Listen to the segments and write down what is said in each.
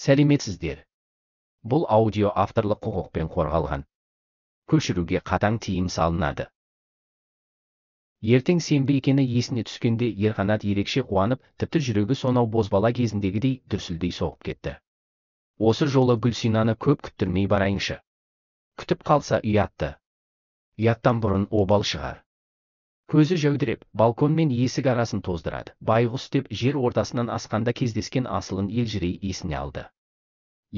сәлеметсіздер бұл аудио авторлық құқықпен қорғалған көшіруге қатаң тиім салынады ертең сенбі екені есіне түскенде ерқанат ерекше қуанып тіпті жүрегі сонау бозбала кезіндегідей дүрсілдей соғып кетті осы жолы гүлсинаны көп күттірмей барайыншы күтіп қалса ұятты ұяттан бұрын обал шығар көзі жәудіреп балкон мен есік арасын тоздырады байғұс деп жер ортасынан асқанда кездескен асылын елжірей есіне алды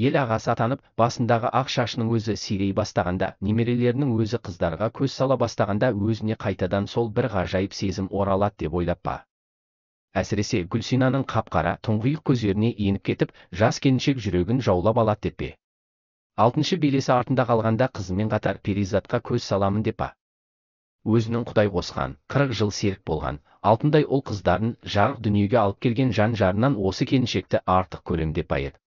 ел ағасы атанып басындағы ақ шашының өзі сирей бастағанда немерелерінің өзі қыздарға көз сала бастағанда өзіне қайтадан сол бір ғажайып сезім оралады деп ойлап па әсіресе гүлсинаның қапқара, қара тұңғиық көздеріне еніп кетіп жас келіншек жүрегін жаулап алады деп пе алтыншы белесі артында қалғанда қызымен қатар перизатқа көз саламын деп па өзінің құдай қосқан қырық жыл серік болған алтындай ол қыздарын жарық дүниеге алып келген жан жарынан осы келіншекті артық деп байыды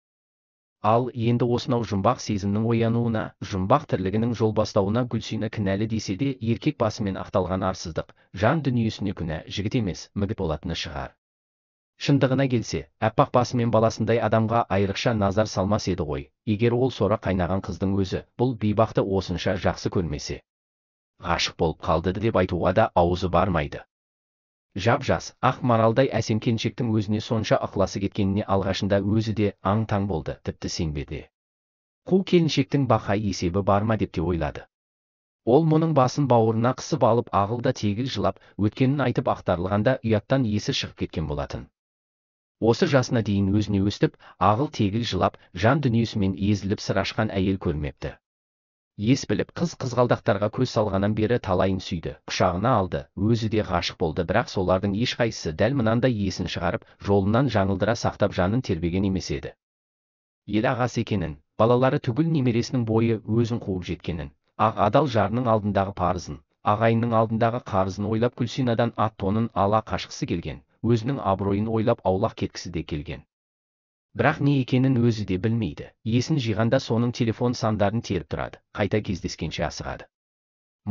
ал енді осынау жұмбақ сезімнің оянуына жұмбақ тірлігінің жол бастауына гүлсина кінәлі десе де еркек басымен ақталған арсыздық жан дүниесіне күнә жігіт емес мігіт болатыны шығар шындығына келсе аппақ басымен баласындай адамға айрықша назар салмас еді ғой егер ол сора қайнаған қыздың өзі бұл бейбақты осынша жақсы көрмесе ғашық болып қалды деп айтуға да аузы бармайды жап жас ақ маралдай әсем келіншектің өзіне сонша ықыласы кеткеніне алғашында өзі де аң таң болды тіпті сенбеде қу келіншектің бақай есебі бар ма деп те ойлады ол мұның басын бауырына қысып алып ағылда тегіл жылап өткенін айтып ақтарылғанда ұяттан есі шығып кеткен болатын осы жасына дейін өзіне өстіп ағыл тегіл жылап жан дүниесімен езіліп сыр әйел көрмепті ес біліп қыз қызғалдақтарға көз салғанан бері талайын сүйді құшағына алды өзі де ғашық болды бірақ солардың ешқайсысы дәл мынандай есін шығарып жолынан жаңылдыра сақтап жанын тербеген емес еді ел ағасы екенін балалары түгіл немересінің бойы өзін қуып жеткенін ақ адал жарының алдындағы парызын ағайынның алдындағы қарызын ойлап күлсинадан ат тонын ала қашқысы келген өзінің абыройын ойлап аулақ кеткісі де келген бірақ не екенін өзі де білмейді есін жиғанда соның телефон сандарын теріп тұрады қайта кездескенше асығады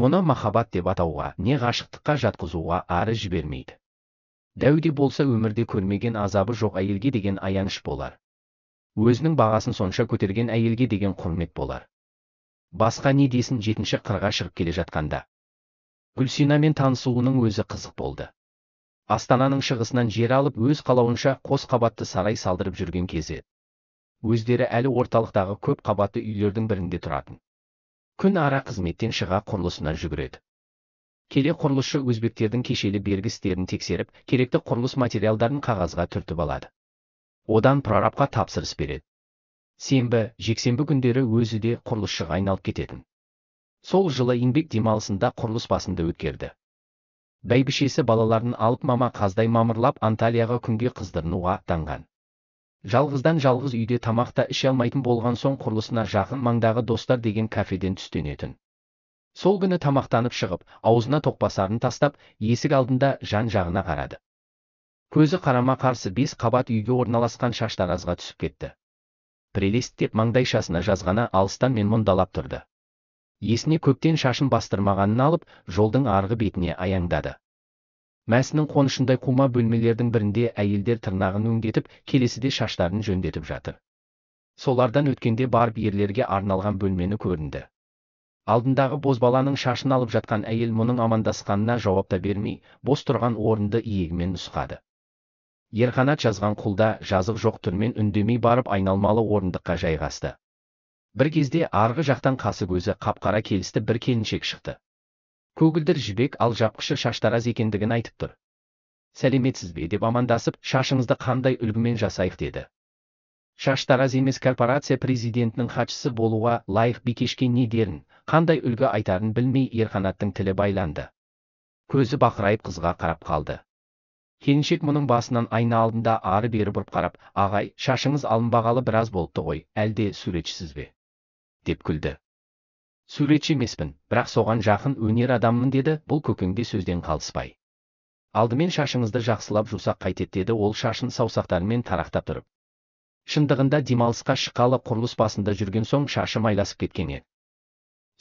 мұны махаббат деп атауға не ғашықтыққа жатқызуға ары жібермейді дәуде болса өмірде көрмеген азабы жоқ әйелге деген аяныш болар өзінің бағасын сонша көтерген әйелге деген құрмет болар басқа не десін жетінші қырға шығып келе жатқанда гүлсинамен танысуының өзі қызық болды астананың шығысынан жер алып өз қалауынша қос қабатты сарай салдырып жүрген кезі өздері әлі орталықтағы көп қабатты үйлердің бірінде тұратын күн ара қызметтен шыға құрылысына жүгіреді келе құрылысшы өзбектердің кешелі бергі істерін тексеріп керекті құрылыс материалдарын қағазға түртіп алады одан прорабқа тапсырыс береді сенбі жексенбі күндері өзі де құрылысшыға айналып кететін сол жылы еңбек демалысында құрылыс басында өткерді бәйбішесі балаларын алып мама қаздай мамырлап анталияға күнге қыздырынуға аттанған жалғыздан жалғыз үйде тамақта та іше алмайтын болған соң құрылысына жақын маңдағы достар деген кафеден түстенетін сол күні тамақтанып шығып аузына тоқпасарын тастап есік алдында жан жағына қарады көзі қарама қарсы бес қабат үйге орналасқан шаштаразға түсіп кетті прелест деп маңдайшасына жазғаны алыстан мен мұндалап тұрды есіне көптен шашын бастырмағанын алып жолдың арғы бетіне аяңдады мәсінің қонышындай қума бөлмелердің бірінде әйелдер тырнағын өңдетіп келесіде шаштарын жөндетіп жатыр солардан өткенде барып ерлерге арналған бөлмені көрінді алдындағы бозбаланың шашын алып жатқан әйел мұның амандасқанына жауап та бермей бос тұрған орынды иегімен нұсқады ерқанат жазған құлда жазық жоқ түрмен үндемей барып айналмалы орындыққа жайғасты бір кезде арғы жақтан қасы көзі қапқара келісті бір келіншек шықты көгілдір жібек ал жапқышы шаштараз екендігін айтып тұр сәлеметсіз бе деп амандасып шашыңызды қандай үлгімен жасайық деді шаштараз емес корпорация президентінің хатшысы болуға лайық бикешке не дерін қандай үлгі айтарын білмей ерқанаттың тілі байланды көзі бақырайып қызға қарап қалды келіншек мұның басынан айна алдында ары бері бұрып қарап ағай шашыңыз алынбағалы біраз болыпты ғой әлде суретшісіз бе деп күлді суретші емеспін бірақ соған жақын өнер адаммын деді бұл көкеңде сөзден қалыспай алдымен шашыңызды жақсылап жусақ қайтеді деді ол шашын саусақтарымен тарақтап тұрып шындығында демалысқа шыққалы құрылыс басында жүрген соң шашы майласып кеткен еді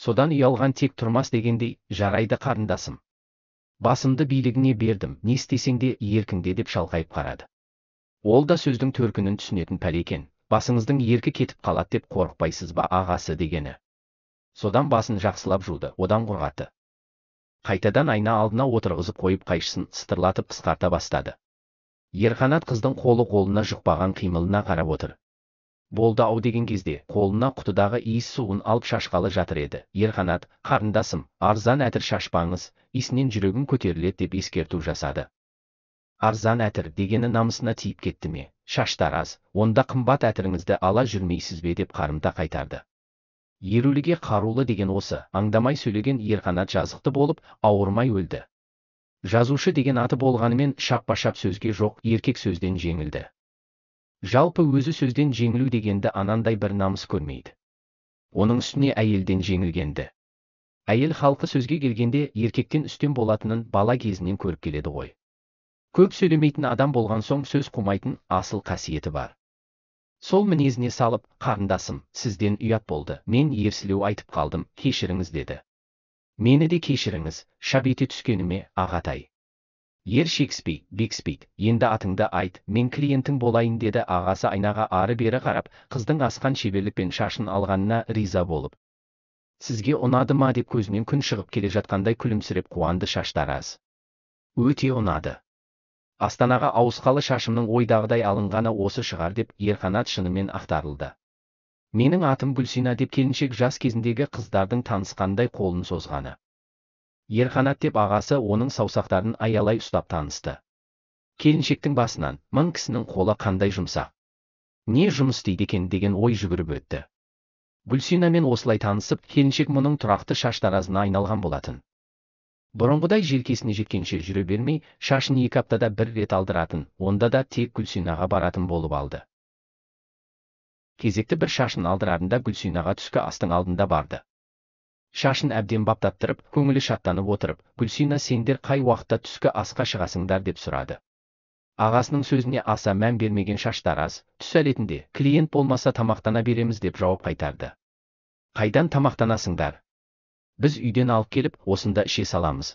содан ұялған тек тұрмас дегендей жарайды қарындасым басымды билігіне бердім не істесең де еркіңде деп шалқайып қарады ол да сөздің төркінін түсінетін пәле екен басыңыздың еркі кетіп қалады деп қорықпайсыз ба ағасы дегені содан басын жақсылап жуды одан құрғаты қайтадан айна алдына отырғызып қойып қайшысын сытырлатып қысқарта бастады ерқанат қыздың қолы қолына жұқпаған қимылына қарап отыр болды ау деген кезде қолына құтыдағы иіс суын алып шашқалы жатыр еді ерқанат қарындасым арзан әтір шашпаңыз иісінен жүрегің көтеріледі деп ескерту жасады арзан әтір дегені намысына тиіп кетті ме шаштар аз онда қымбат әтіріңізді ала жүрмейсіз бе деп қарымта қайтарды еруліге қарулы деген осы аңдамай сөйлеген ерқанат жазықты болып ауырмай өлді жазушы деген аты болғанымен шаппа шап сөзге жоқ еркек сөзден жеңілді жалпы өзі сөзден жеңілу дегенді анандай бір намыс көрмейді оның үстіне әйелден жеңілгенді әйел халқы сөзге келгенде еркектен үстем болатынын бала кезінен көріп келеді ғой көп сөйлемейтін адам болған соң сөз қумайтын асыл қасиеті бар сол мінезіне салып қарындасым сізден ұят болды мен ерсілеу айтып қалдым кешіріңіз деді мені де кешіріңіз шап ете түскеніме ағатай ер шекіспей бекіспейді енді атыңды айт мен клиентің болайын деді ағасы айнаға ары бері қарап қыздың асқан шеберлікпен шашын алғанына риза болып сізге ұнады ма деп көзінен күн шығып келе жатқандай күлімсіреп қуанды шаштараз өте ұнады астанаға ауысқалы шашымның ойдағыдай алынғаны осы шығар деп ерқанат шынымен ақтарылды менің атым гүлсина деп келіншек жас кезіндегі қыздардың танысқандай қолын созғаны ерқанат деп ағасы оның саусақтарын аялай ұстап танысты келіншектің басынан мың кісінің қолы қандай жұмсақ не жұмыс істейді екен деген ой жүгіріп өтті гүлсинамен осылай танысып келіншек мұның тұрақты шаштаразына айналған болатын бұрынғыдай желкесіне жеткенше жүре бермей шашын екі аптада бір рет алдыратын онда да тек гүлсинаға баратын болып алды кезекті бір шашын алдырарында гүлсинаға түскі астың алдында барды шашын әбден баптаттырып көңілі шаттанып отырып гүлсина сендер қай уақытта түскі асқа шығасыңдар деп сұрады ағасының сөзіне аса мән бермеген шаштараз түс әлетінде клиент болмаса тамақтана береміз деп жауап қайтарды қайдан тамақтанасыңдар біз үйден алып келіп осында іше саламыз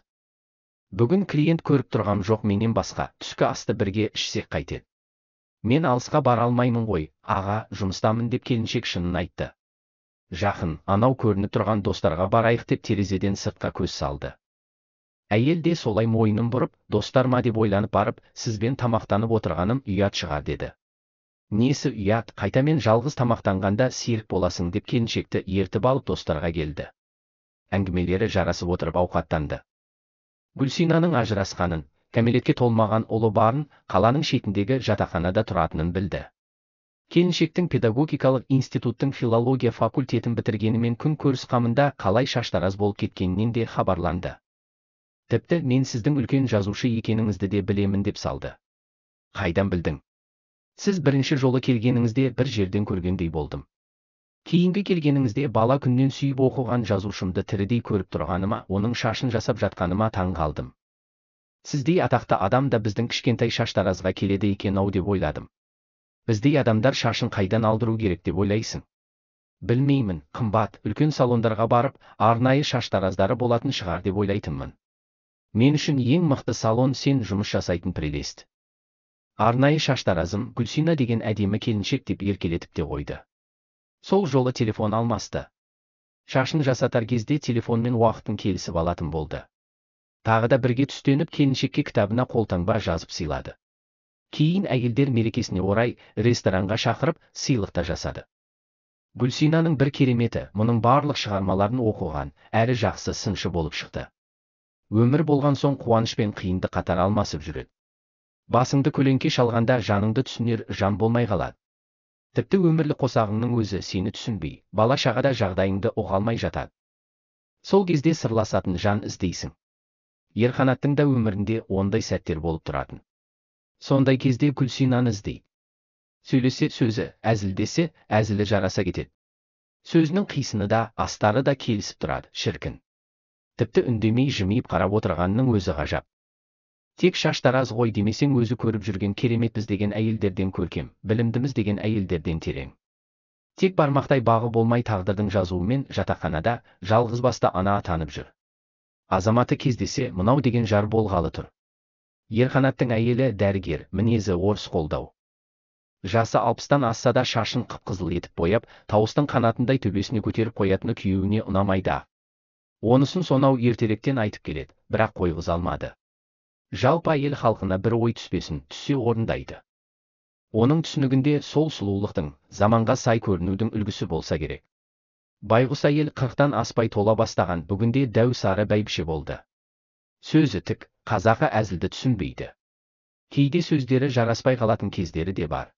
бүгін клиент көріп тұрғам жоқ менен басқа түскі асты бірге ішсек қайтеді мен алысқа бара алмаймын ғой аға жұмыстамын деп келіншек шынын айтты жақын анау көрініп тұрған достарға барайық деп терезеден сыртқа көз салды әйел де солай мойнын бұрып достар ма деп ойланып барып сізбен тамақтанып отырғаным ұят шығар деді несі ұят қайтамен жалғыз тамақтанғанда серік боласың деп келіншекті ертіп алып достарға келді әңгімелері жарасып отырып ауқаттанды гүлсинаның ажырасқанын кәмелетке толмаған ұлы барын қаланың шетіндегі жатақханада тұратынын білді келіншектің педагогикалық институттың филология факультетін бітіргенімен күн көріс қамында қалай шаштараз болып кеткенінен де хабарланды тіпті мен сіздің үлкен жазушы екеніңізді де білемін деп салды қайдан білдің сіз бірінші жолы келгеніңізде бір жерден көргендей болдым кейінгі келгеніңізде бала күннен сүйіп оқыған жазушымды тірідей көріп тұрғаныма оның шашын жасап жатқаныма таң қалдым сіздей атақты адам да біздің кішкентай шаштаразға келеді екен ау деп ойладым біздей адамдар шашын қайдан алдыру керек деп ойлайсың білмеймін қымбат үлкен салондарға барып арнайы шаштараздары болатын шығар деп ойлайтынмын мен үшін ең мықты салон сен жұмыс жасайтын прелест арнайы шаштаразым гүлсина деген әдемі келіншек деп еркелетіп те қойды сол жолы телефон алмасты шашын жасатар кезде телефонмен уақытын келісіп алатын болды тағы да бірге түстеніп келіншекке кітабына қолтаңба жазып сыйлады кейін әйелдер мерекесіне орай ресторанға шақырып сыйлық та жасады гүлсинаның бір кереметі мұның барлық шығармаларын оқыған әрі жақсы сыншы болып шықты өмір болған соң қуаныш пен қиынды қатар алмасып жүреді басыңды көлеңке шалғанда жаныңды түсінер жан болмай қалады тіпті өмірлі қосағыңның өзі сені түсінбей бала шағада жағдайыңды оғалмай жатады сол кезде сырласатын жан іздейсің ерқанаттың да өмірінде ондай сәттер болып тұратын сондай кезде күлсинаны іздей сөйлесе сөзі әзілдесе әзілі жараса кетеді сөзінің қисыны да астары да келісіп тұрады шіркін тіпті үндемей жымиып қарап отырғанның өзі ғажап тек шаштараз ғой демесең өзі көріп жүрген кереметпіз деген әйелдерден көркем білімдіміз деген әйелдерден терең тек бармақтай бағы болмай тағдырдың жазуымен жатақханада жалғыз басты ана атанып жүр азаматы кездесе мынау деген жар болғалы тұр ерқанаттың әйелі дәрігер мінезі орыс қолдау жасы алпыстан асса да шашын қып қызыл етіп бояп тауыстың қанатындай төбесіне көтеріп қоятыны күйеуіне ұнамайды онысын сонау ертеректен айтып келеді бірақ қойғыза алмады жалпы ел халқына бір ой түспесін түсе орындайды оның түсінігінде сол сұлулықтың заманға сай көрінудің үлгісі болса керек байғұс әйел қырықтан аспай тола бастаған бүгінде дәу сары бәйбіше болды сөзі тік қазақы әзілді түсінбейді кейде сөздері жараспай қалатын кездері де бар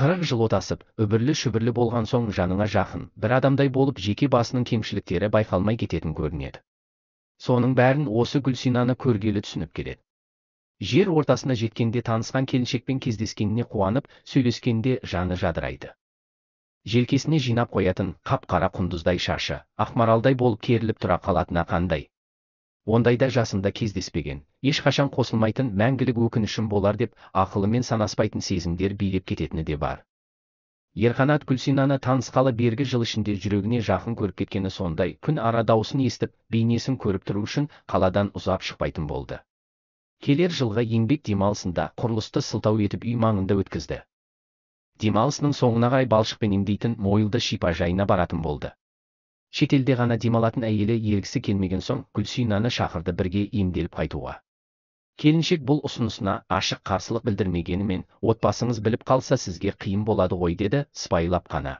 қырық жыл отасып үбірлі шүбірлі болған соң жаныңа жақын бір адамдай болып жеке басының кемшіліктері байқалмай кететін көрінеді соның бәрін осы гүлсинаны көргелі түсініп келеді жер ортасына жеткенде танысқан келіншекпен кездескеніне қуанып сөйлескенде жаны жадырайды желкесіне жинап қоятын қап қара құндыздай шашы ақмаралдай болып керіліп тұра қалатыны қандай ондайда жасында кездеспеген ешқашан қосылмайтын мәңгілік өкінішім болар деп ақылымен санаспайтын сезімдер билеп кететіні де бар ерқанат күлсинаны танысқалы бергі жыл ішінде жүрегіне жақын көріп кеткені сондай күн ара дауысын естіп бейнесін көріп тұру үшін қаладан ұзап шықпайтын болды келер жылғы еңбек демалысында құрылысты сылтау етіп үй маңында өткізді демалысының соңына қарай балшықпен емдейтін мойылды шипажайына баратын болды шетелде ғана демалатын әйелі ергісі келмеген соң гүлсинаны шақырды бірге емделіп қайтуға келіншек бұл ұсынысына ашық қарсылық білдірмегенімен отбасыңыз біліп қалса сізге қиын болады ғой деді сыпайылап қана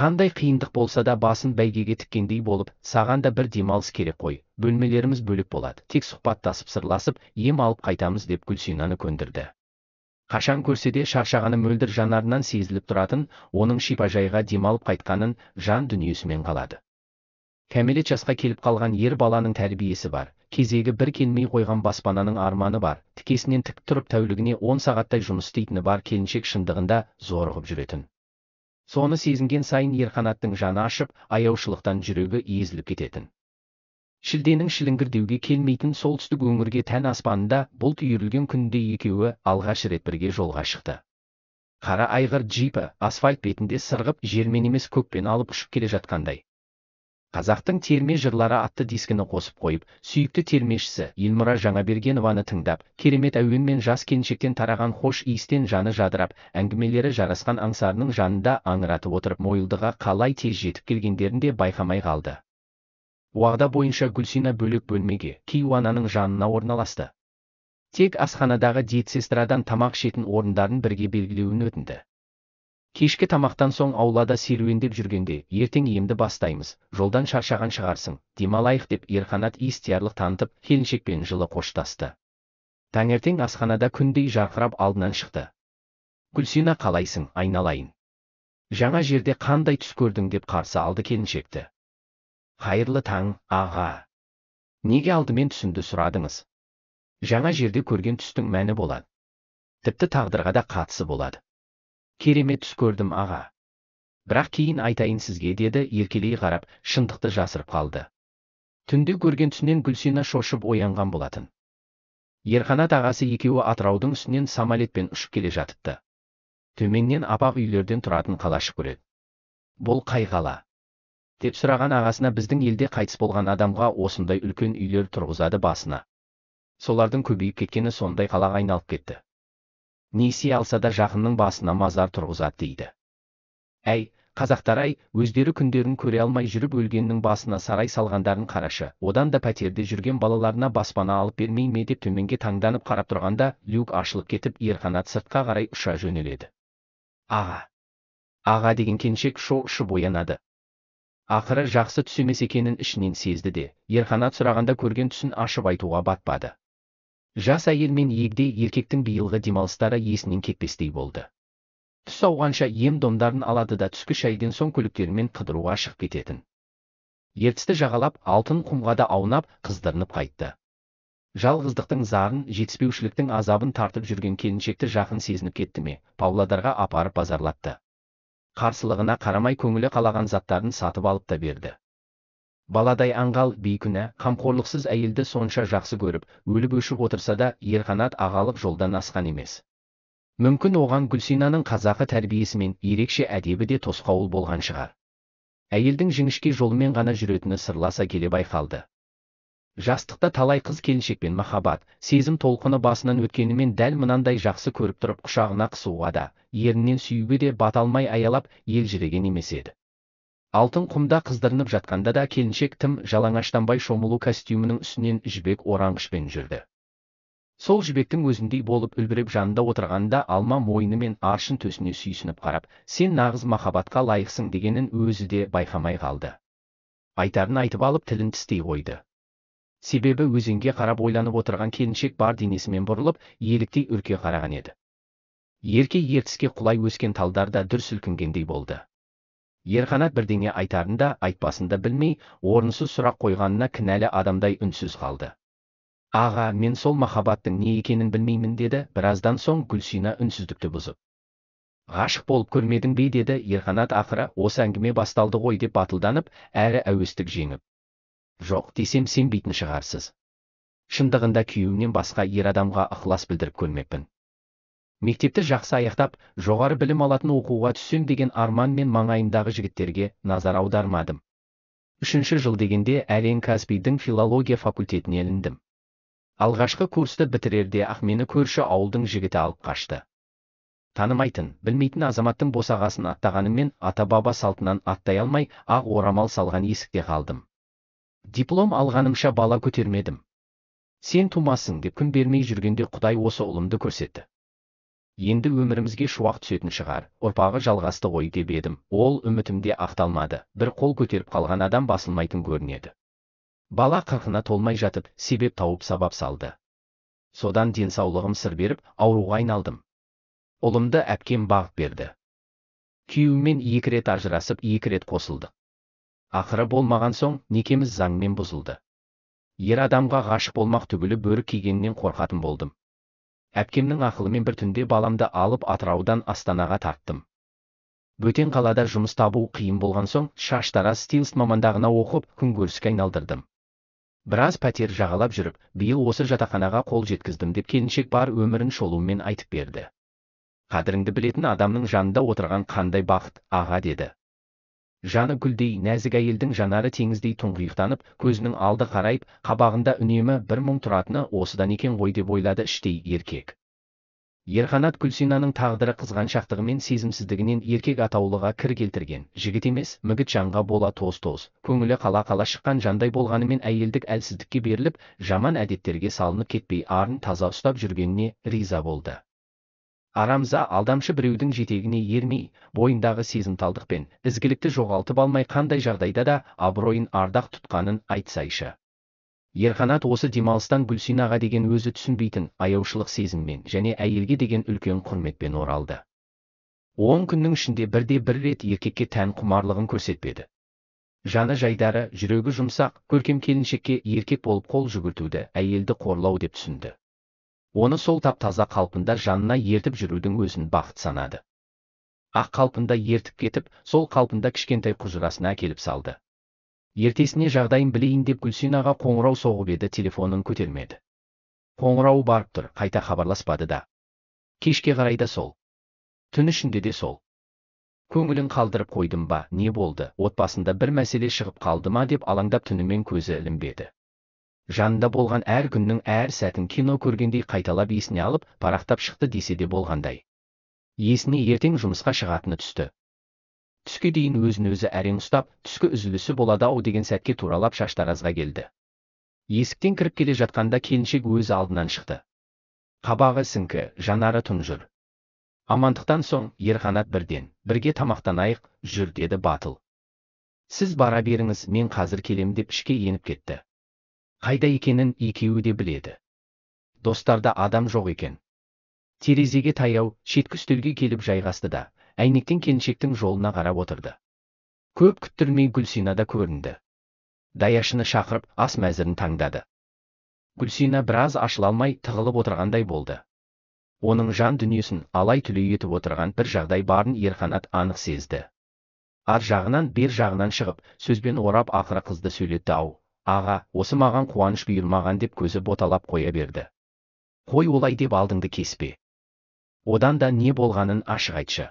қандай қиындық болса да басын бәйгеге тіккендей болып саған да бір демалыс керек қой бөлмелеріміз бөлек болады тек сұхбаттасып сырласып ем алып қайтамыз деп гүлсинаны көндірді қашан көрсе де шаршағаны мөлдір жанарынан сезіліп тұратын оның шипажайға демалып қайтқанын жан дүниесімен қалады кәмелет жасқа келіп қалған ер баланың тәрбиесі бар кезегі бір келмей қойған баспананың арманы бар тікесінен тік тұрып тәулігіне 10 сағаттай жұмыс істейтіні бар келіншек шындығында зорығып жүретін соны сезінген сайын ерқанаттың жаны ашып аяушылықтан жүрегі езіліп кететін шілденің деуге келмейтін солтүстік өңірге тән аспанында бұлт үйірілген күнде екеуі алғаш рет бірге жолға шықты қара айғыр джипі асфальт бетінде сырғып жермен емес көкпен алып ұшып келе жатқандай қазақтың терме жырлары атты дискіні қосып қойып сүйікті термешісі елмұра жаңабергенованы тыңдап керемет әуен мен жас келіншектен тараған хош иістен жаны жадырап әңгімелері жарасқан аңсарының жанында аңыратып отырып мойылдыға қалай тез жетіп келгендерін де байқамай қалды уағда бойынша гүлсина бөлек бөлмеге кейуананың жанына орналасты тек асханадағы диетсестрадан тамақ ішетін орындарын бірге белгілеуін өтінді кешкі тамақтан соң аулада серуендеп жүргенде ертең емді бастаймыз жолдан шаршаған шығарсың демалайық деп ерханат естиярлық танытып келіншекпен жылы қоштасты таңертең асханада күндей жарқырап алдынан шықты гүлсина қалайсың айналайын жаңа жерде қандай түс көрдің деп қарсы алды келіншекті қайырлы таң аға неге алдымен түсінді сұрадыңыз жаңа жерде көрген түстің мәні болады тіпті тағдырға да қатысы болады керемет түс көрдім аға бірақ кейін айтайын сізге деді еркелей қарап шындықты жасырып қалды түнде көрген түсінен гүлсина шошып оянған болатын ерқанат ағасы екеуі атыраудың үстінен самолетпен ұшып келе жатыпты төменнен апақ үйлерден тұратын қалашық көреді бұл қай қала деп сұраған ағасына біздің елде қайтыс болған адамға осындай үлкен үйлер тұрғызады басына солардың көбейіп кеткені сондай қалаға айналып кетті несие алса да жақынның басына мазар тұрғызады дейді әй қазақтар ай өздері күндерін көре алмай жүріп өлгеннің басына сарай салғандарын қарашы одан да пәтерде жүрген балаларына баспана алып бермей ме деп төменге таңданып қарап тұрғанда люк ашылып кетіп ерқанат сыртқа қарай ұша жөнеледі аға аға деген келіншек шо ұшып оянады ақыры жақсы түс емес екенін ішінен сезді де ерқанат сұрағанда көрген түсін ашып айтуға батпады жас әйел мен егде еркектің биылғы демалыстары есінен кетпестей болды түс ауғанша ем домдарын алады да түскі шайден соң көліктерімен қыдыруға шығып кететін ертісті жағалап алтын құмға да аунап қыздырынып қайтты жалғыздықтың зарын жетіспеушіліктің азабын тартып жүрген келіншекті жақын сезініп кетті ме павлодарға апарып базарлатты қарсылығына қарамай көңілі қалаған заттарын сатып алып та берді баладай аңғал бейкүнә қамқорлықсыз әйелді сонша жақсы көріп өліп өшіп отырса да ерқанат ағалық жолдан асқан емес мүмкін оған гүлсинаның қазақы тәрбиесі ерекше әдебі де тосқауыл болған шығар әйелдің жіңішке жолымен ғана жүретіні сырласа келе байқалды жастықта талай қыз келіншекпен махаббат сезім толқыны басынан өткенімен дәл мынандай жақсы көріп тұрып құшағына қысуға да ерінен сүюге де бата алмай аялап елжіреген емес еді алтын құмда қыздырынып жатқанда да келіншек тым жалаңаштанбай шомылу костюмінің үстінен жібек оранғышпен жүрді сол жібектің өзіндей болып үлбіреп жанында отырғанда алма мойны мен аршын төсіне сүйсініп қарап сен нағыз махаббатқа лайықсың дегенін өзі де байқамай қалды айтарын айтып алып тілін тістей қойды себебі өзенге қарап ойланып отырған келіншек бар денесімен бұрылып еліктей үрке қараған еді ерке ертіске құлай өскен талдар дүр сілкінгендей болды ерқанат бірдеңе айтарын да айтпасын да білмей орынсыз сұрақ қойғанына кінәлі адамдай үнсіз қалды аға мен сол махаббаттың не екенін білмеймін деді біраздан соң гүлсина үнсіздікті бұзып ғашық болып көрмедің бе деді ерқанат ақыры осы әңгіме басталды ғой деп батылданып әрі әуестік жеңіп жоқ десем сенбейтін шығарсыз шындығында күйеуімнен басқа ер адамға ықылас білдіріп көрмеппін мектепті жақсы аяқтап жоғары білім алатын оқуға түссем деген арман мен маңайымдағы жігіттерге назар аудармадым үшінші жыл дегенде әлен каспийдің филология факультетіне іліндім алғашқы курсты бітірерде ақ мені көрші ауылдың жігіті алып қашты танымайтын білмейтін азаматтың босағасын аттағаныммен ата баба салтынан аттай алмай ақ орамал салған есікте қалдым диплом алғанымша бала көтермедім сен тумассың деп күн бермей жүргенде құдай осы ұлымды көрсетті енді өмірімізге шуақ түсетін шығар ұрпағы жалғасты ғой деп едім ол үмітімде ақталмады бір қол көтеріп қалған адам басылмайтын көрінеді бала қырқына толмай жатып себеп тауып сабап салды содан денсаулығым сыр беріп ауруға айналдым ұлымды әпкем бағып берді күйеуіммен екі рет ажырасып екі рет қосылдық ақыры болмаған соң некеміз заңмен бұзылды ер адамға ғашық болмақ түгілі бөрі кигеннен қорқатын болдым әпкемнің ақылымен бір түнде баламды алып атыраудан астанаға тарттым бөтен қалада жұмыс табу қиын болған соң шаштараз стилс мамандығына оқып күнкөріске айналдырдым біраз пәтер жағалап жүріп биыл осы жатақханаға қол жеткіздім деп келіншек бар өмірін шолуымен айтып берді қадіріңді білетін адамның жанында отырған қандай бақыт аға деді жаны гүлдей нәзік әйелдің жанары теңіздей тұңғиықтанып көзінің алды қарайып қабағында үнемі бір мұң тұратыны осыдан екен ғой деп ойлады іштей еркек ерқанат күлсинаның тағдыры қызғаншақтығы мен сезімсіздігінен еркек атаулыға кір келтірген жігіт емес мігіт жанға бола тоз тоз көңілі қала қала шыққан жандай болғанымен әйелдік әлсіздікке беріліп жаман әдеттерге салынып кетпей арын таза ұстап жүргеніне риза болды арамза алдамшы біреудің жетегіне ермей бойындағы сезімталдық пен ізгілікті жоғалтып алмай қандай жағдайда да абыройын ардақ тұтқанын айтсайшы Ерханат осы демалыстан гүлсинаға деген өзі түсінбейтін аяушылық сезіммен және әйелге деген үлкен құрметпен оралды он күннің ішінде бірде бір рет еркекке тән құмарлығын көрсетпеді жаны жайдары жүрегі жұмсақ көркем келіншекке еркек болып қол жүгіртуді әйелді қорлау деп түсінді оны сол тап таза қалпында жанына ертіп жүрудің өзін бақыт санады ақ қалпында ертіп кетіп сол қалпында кішкентай құжырасына әкеліп салды ертесіне жағдайын білейін деп гүлсинаға қоңырау соғып еді телефонын көтермеді Қоңырау барып тұр қайта хабарласпады да кешке қарай да сол түн ішінде де сол көңілін қалдырып қойдым ба не болды отбасында бір мәселе шығып қалды ма деп алаңдап түнімен көзі ілінбеді жанында болған әр күннің әр сәтін кино көргендей қайталап есіне алып парақтап шықты десе де болғандай есіне ертең жұмысқа шығатыны түсті түске дейін өзін өзі әрең ұстап түскі үзілісі болады ау деген сәтке туралап шаштаразға келді есіктен кіріп келе жатқанда келіншек өз алдынан шықты қабағы сіңкі жанары тұнжыр амандықтан соң ерқанат бірден бірге тамақтанайық жүр деді батыл сіз бара беріңіз мен қазір келем деп ішке еніп кетті қайда екенін екеуі де біледі достарда адам жоқ екен терезеге таяу шеткі үстелге келіп жайғасты да әйнектен келіншектің жолына қарап отырды көп күттірмей гүлсина да көрінді даяшыны шақырып ас мәзірін таңдады гүлсина біраз ашыла алмай тығылып отырғандай болды оның жан дүниесін алай түлей етіп отырған бір жағдай барын ерқанат анық сезді ар жағынан бер жағынан шығып сөзбен орап ақыры қызды сөйлетті ау аға осы маған қуаныш бұйырмаған деп көзі боталап қоя берді қой олай деп алдыңды кеспе одан да не болғанын ашық айтшы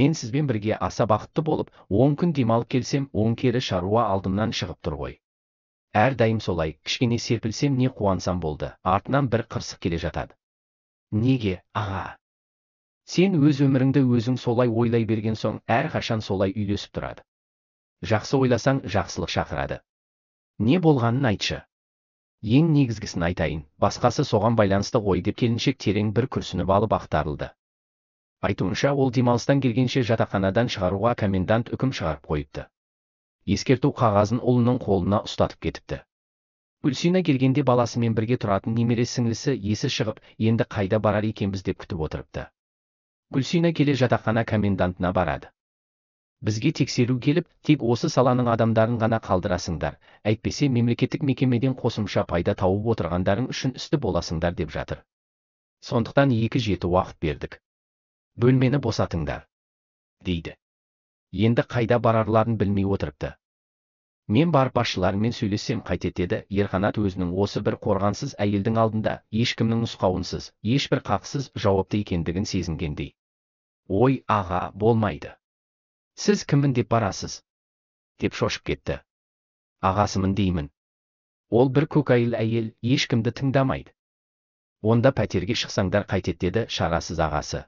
мен сізбен бірге аса бақытты болып 10 күн демалып келсем оң кері шаруа алдымнан шығып тұр ғой Әр дайым солай кішкене серпілсем не қуансам болды артынан бір қырсық келе жатады неге аға сен өз өміріңді өзің солай ойлай берген соң әр қашан солай үйлесіп тұрады жақсы ойласаң жақсылық шақырады не болғанын айтшы ең негізгісін айтайын басқасы соған байланысты ғой деп келіншек терең бір күрсініп алып ақтарылды айтуынша ол демалыстан келгенше жатақханадан шығаруға комендант үкім шығарып қойыпты ескерту қағазын ұлының қолына ұстатып кетіпті гүлсина келгенде баласымен бірге тұратын немере сіңлісі есі шығып енді қайда барар екенбіз деп күтіп отырыпты гүлсина келе жатақхана комендантына барады бізге тексеру келіп тек осы саланың адамдарын ғана қалдырасыңдар әйтпесе мемлекеттік мекемеден қосымша пайда тауып отырғандарың үшін үсті боласыңдар деп жатыр сондықтан екі жеті уақыт бердік бөлмені босатыңдар дейді енді қайда барарларын білмей отырыпты мен барып басшылармен сөйлессем қайтетеді ерқанат өзінің осы бір қорғансыз әйелдің алдында ешкімнің нұсқауынсыз ешбір қақсыз жауапты екендігін сезінгендей ой аға болмайды сіз кімін деп барасыз деп шошып кетті ағасымын деймін ол бір көкайыл әйел ешкімді тыңдамайды онда пәтерге шықсаңдар қайтеді деді шарасыз ағасы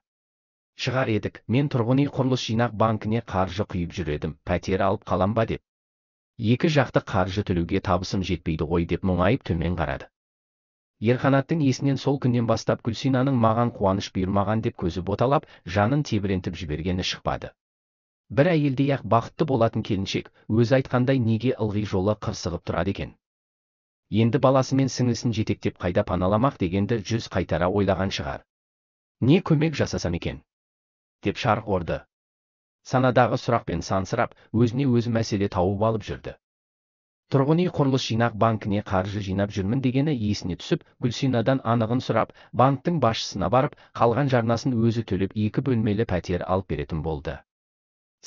шығар едік мен тұрғын үй құрылыс жинақ банкіне қаржы құйып жүр едім пәтер алып қалам ба деп екі жақты қаржы төлеуге табысым жетпейді ғой деп мұңайып төмен қарады ерқанаттың есінен сол күннен бастап гүлсинаның маған қуаныш бұйырмаған деп көзі боталап жанын тебірентіп жібергені шықпады бір әйелдей ақ бақытты болатын келіншек өзі айтқандай неге ылғи жолы қырсығып тұрады екен енді баласы мен сіңлісін жетектеп қайда паналамақ дегенді жүз қайтара ойлаған шығар не көмек жасасам екен деп шарқ орды санадағы сұрақпен сансырап өзіне өзі мәселе тауып алып жүрді тұрғын үй құрылыс жинақ банкіне қаржы жинап жүрмін дегені есіне түсіп гүлсинадан анығын сұрап банктің басшысына барып қалған жарнасын өзі төлеп екі бөлмелі пәтер алып беретін болды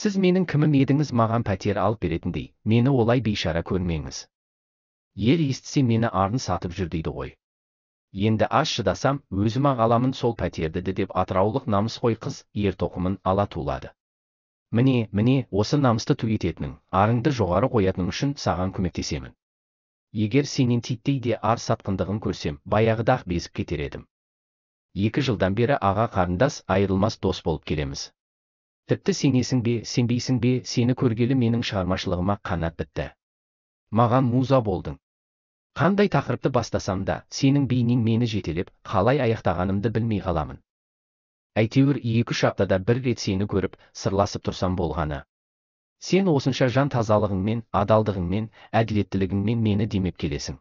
сіз менің кімім едіңіз маған пәтер алып беретіндей мені олай бейшара көрмеңіз ел естісе мені арын сатып жүр дейді ғой енді аз шыдасам өзім ақ аламын сол пәтерді деп атыраулық намысқой қыз ер тоқымын ала тулады міне міне осы намысты ететінің арыңды жоғары қоятының үшін саған көмектесемін егер сенен титтей де ар сатқындығын көрсем баяғыда ақ безіп кетер едім екі жылдан бері аға қарындас айырылмас дос болып келеміз тіпті сенесің бе сенбейсің бе сені көргелі менің шығармашылығыма қанат бітті маған муза болдың қандай тақырыпты бастасам да сенің бейнең мені жетелеп қалай аяқтағанымды білмей қаламын әйтеуір екі үш аптада бір рет сені көріп сырласып тұрсам болғаны сен осынша жан тазалығыңмен адалдығыңмен әділеттілігіңмен мені демеп келесің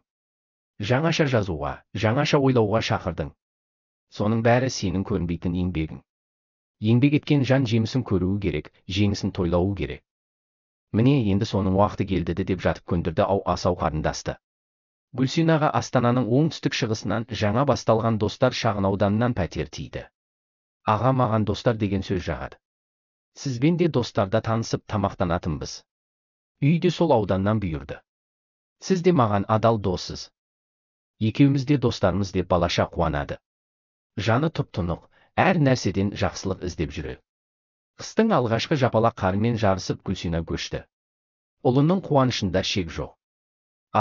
жаңаша жазуға жаңаша ойлауға шақырдың соның бәрі сенің көрінбейтін еңбегің еңбек еткен жан жемісін көруі керек жеңісін тойлауы керек міне енді соның уақыты келді деп жатып көндірді ау асау қарындасты гүлсинаға астананың оңтүстік шығысынан жаңа басталған достар шағын ауданынан пәтер тиді аға маған достар деген сөз жағады сізбен де достарда танысып тамақтанатынбыз үйде сол ауданнан бұйырды сіз де маған адал доссыз екеуміз де достармыз деп балаша қуанады жаны тұп тұнық әр нәрседен жақсылық іздеп жүрі қыстың алғашқы жапала қармен жарысып гүлсина көшті ұлының қуанышында шек жоқ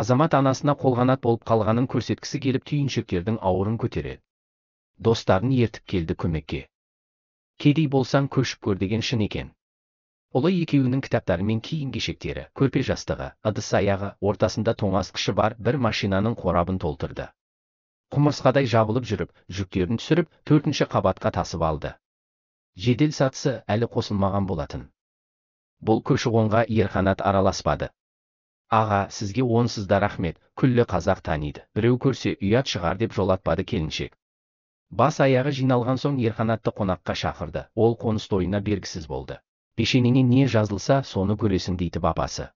азамат анасына қолғанат болып қалғанын көрсеткісі келіп түйіншектердің ауырын көтереді достарын ертіп келді көмекке кедей болсаң көшіп көр деген шын екен ұлы екеуінің кітаптары мен киім кешектері көрпе жастығы ыдыс аяғы ортасында тоңазытқышы бар бір машинаның қорабын толтырды құмырсқадай жабылып жүріп жүктерін түсіріп төртінші қабатқа тасып алды жедел сатысы әлі қосылмаған болатын бұл көші қонға ерқанат араласпады аға сізге онсыз да рахмет күллі қазақ таниды біреу көрсе ұят шығар деп жолатпады келіншек бас аяғы жиналған соң ерханатты қонаққа шақырды ол қоныс тойына бергісіз болды пешенеңе не жазылса соны көресің дейді бабасы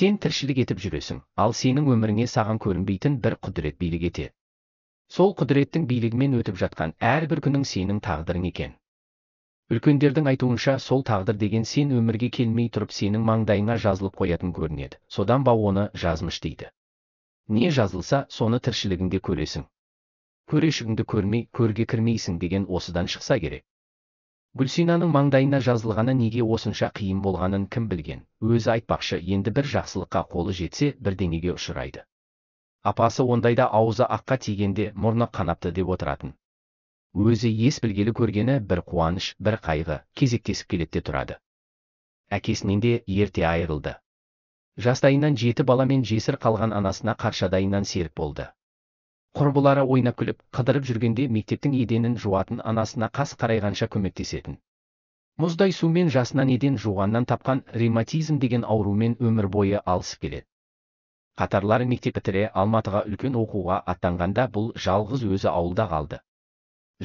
сен тіршілік етіп жүресің ал сенің өміріңе саған көрінбейтін бір құдірет билік етеді сол құдіреттің билігімен өтіп жатқан әрбір күнің сенің тағдырың екен үлкендердің айтуынша сол тағдыр деген сен өмірге келмей тұрып сенің маңдайыңа жазылып қоятын көрінеді содан ба оны жазмыш дейді не жазылса соны тіршілігіңде көресің көрешігіңді көрмей көрге кірмейсің деген осыдан шықса керек гүлсинаның маңдайына жазылғаны неге осынша қиын болғанын кім білген өзі айтпақшы енді бір жақсылыққа қолы жетсе бірдеңеге ұшырайды апасы ондайда аузы аққа тигенде мұрны қанапты деп отыратын өзі ес білгелі көргені бір қуаныш бір қайғы кезектесіп келетте тұрады әкесінен де ерте айырылды жастайынан жеті баламен жесір қалған анасына қаршадайынан серік болды құрбылары ойнап күліп қыдырып жүргенде мектептің еденін жуатын анасына қас қарайғанша көмектесетін мұздай сумен жасынан еден жуғаннан тапқан ревматизм деген аурумен өмір бойы алысып келеді қатарлары мектеп бітіре алматыға үлкен оқуға аттанғанда бұл жалғыз өзі ауылда қалды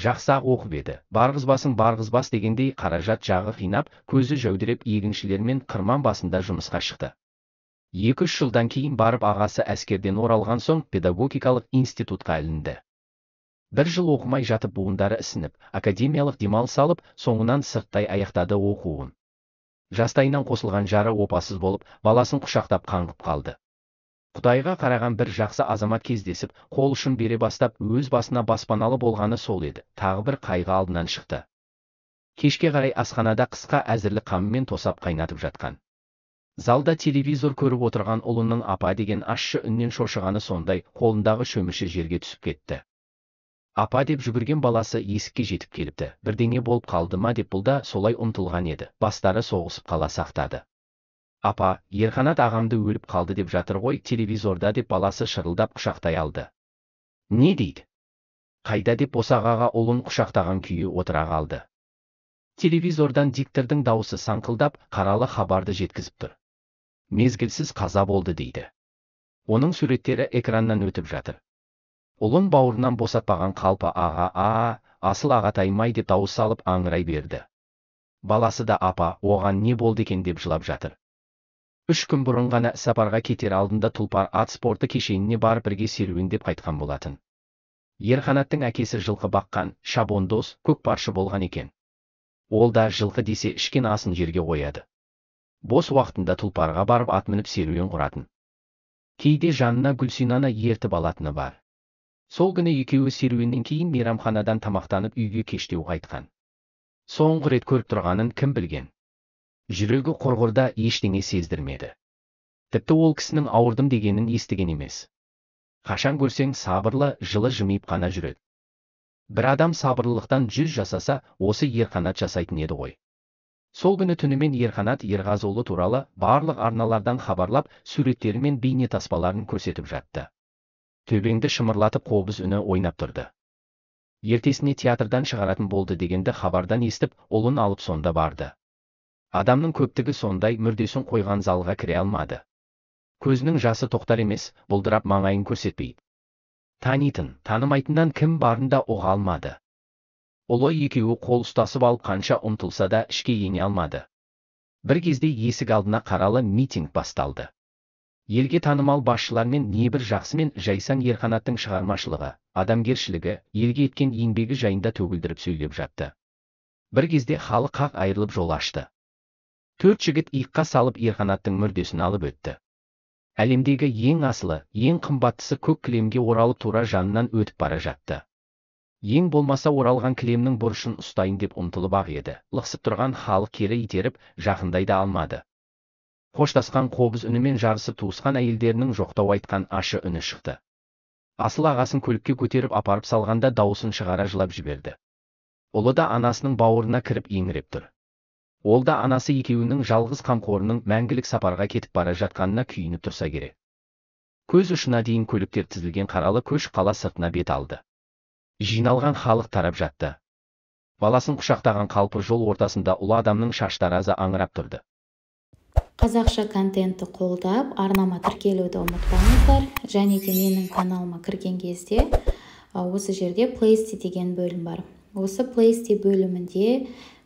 жақсы ақ оқып еді барғызбасын барғызбас дегендей қаражат жағы қинап көзі жәудіреп егіншілермен қырман басында жұмысқа шықты екі үш жылдан кейін барып ағасы әскерден оралған соң педагогикалық институтқа ілінді бір жыл оқымай жатып буындары ісініп академиялық демалыс алып соңынан сырттай аяқтады оқуын жастайынан қосылған жары опасыз болып баласын құшақтап қаңғып қалды құдайға қараған бір жақсы азамат кездесіп қол үшін бере бастап өз басына баспаналы болғаны сол еді тағы бір қайғы алдынан шықты кешке қарай асханада қысқа әзірлік қамымен тосап қайнатып жатқан залда телевизор көріп отырған ұлының апа деген ашшы үннен шошығаны сондай қолындағы шөміші жерге түсіп кетті апа деп жүгірген баласы есікке жетіп келіпті бірдеңе болып қалды ма деп бұл да солай ұмтылған еді бастары соғысып қала сақтады апа ерқанат ағамды өліп қалды деп жатыр ғой телевизорда деп баласы шырылдап құшақтай алды не дейді қайда деп босағаға ұлын құшақтаған күйі отыра қалды телевизордан диктордың даусы саңқылдап қаралы хабарды жеткізіп тұр мезгілсіз қаза болды дейді оның суреттері экраннан өтіп жатыр ұлын бауырынан босатпаған қалпы аға а асыл ағатайым ай деп дауыс салып аңырай берді баласы да апа оған не болды екен деп жылап жатыр үш күн бұрын ғана сапарға кетер алдында тұлпар ат спорты кешеніне бар бірге деп қайтқан болатын ерқанаттың әкесі жылқы баққан шабондос көкпаршы болған екен ол да жылқы десе ішкен асын жерге қояды бос уақытында тұлпарға барып ат мініп серуен құратын кейде жанына гүлсинаны ертіп алатыны бар сол күні екеуі серуеннен кейін мейрамханадан тамақтанып үйге кештеу қайтқан соңғы рет көріп тұрғанын кім білген жүрегі құрғырда ештеңе сездірмеді тіпті ол кісінің ауырдым дегенін естіген емес қашан көрсең сабырлы жылы жымиып қана жүреді бір адам сабырлылықтан жүз жасаса осы ерқанат жасайтын еді ғой сол күні түнімен ерқанат ерғазыұлы туралы барлық арналардан хабарлап суреттері мен бейнетаспаларын көрсетіп жатты төбеңді шымырлатып қобыз үні ойнап тұрды ертесіне театрдан шығаратын болды дегенді хабардан естіп ұлын алып сонда барды адамның көптігі сондай мүрдесін қойған залға кіре алмады көзінің жасы тоқтар емес бұлдырап маңайын көрсетпей танитын танымайтыннан кім барын да ұға алмады ұлы екеуі қол ұстасып алып қанша ұмтылса да ішке ене алмады бір кезде есік алдына қаралы митинг басталды елге танымал басшылар мен небір жақсы мен жайсаң ерқанаттың шығармашылығы адамгершілігі елге еткен еңбегі жайында төгілдіріп сөйлеп жатты бір кезде халық қақ айырылып жол ашты төрт жігіт иыққа салып ерқанаттың мүрдесін алып өтті әлемдегі ең асылы ең қымбаттысы көк кілемге оралып тура жанынан өтіп бара жатты ең болмаса оралған кілемнің бұрышын ұстайын деп ұмтылып ақ еді лықсып тұрған халық кері итеріп жақындай да алмады қоштасқан қобыз үнімен жарысып туысқан әйелдерінің жоқтау айтқан ашы үні шықты асыл ағасын көлікке көтеріп апарып салғанда даусын шығара жылап жіберді ұлы да анасының бауырына кіріп еңіреп тұр ол да анасы екеуінің жалғыз қамқорының мәңгілік сапарға кетіп бара жатқанына күйініп тұрса керек көз ұшына дейін көліктер тізілген қаралы көш қала сыртына бет алды жиналған халық тарап жатты баласын құшақтаған қалпы жол ортасында ұлы адамның шаштаразы аңырап тұрды қазақша контентті қолдап арнама тіркелуді ұмытпаңыздар және де менің каналыма кірген кезде осы жерде плейсти деген бөлім бар осы плейсти бөлімінде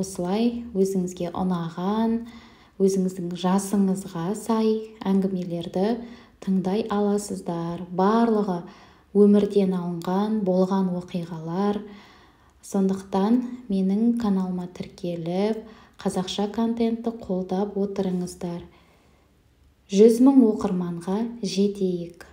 осылай өзіңізге ұнаған өзіңіздің жасыңызға сай әңгімелерді тыңдай аласыздар барлығы өмірден алынған болған оқиғалар сондықтан менің каналыма тіркеліп қазақша контентті қолдап отырыңыздар жүз мың оқырманға жетейік